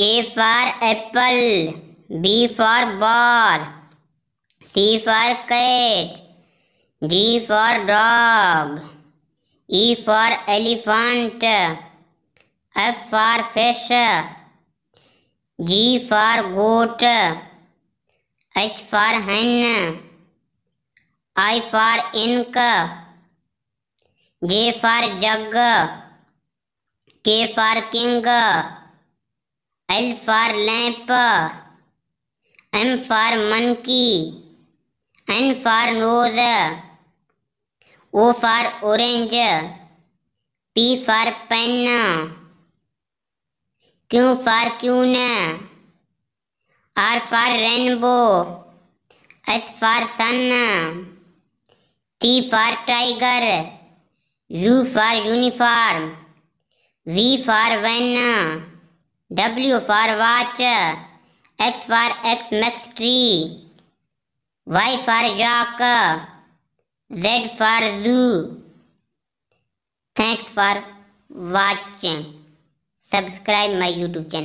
A for apple, B for ball, C for cat, D for dog, E for elephant, F for fish, G for goat, H for hen, I for ink, J for jug, K for king, L for lamp, M for monkey, N for nose, O for orange, P for pen, Q for queen, R for rainbow, S for sun, T for tiger, U for uniform, V for van. W for watch, X for X max tree, Y for jock, Z for zoo. Thanks for watching. Subscribe my YouTube channel.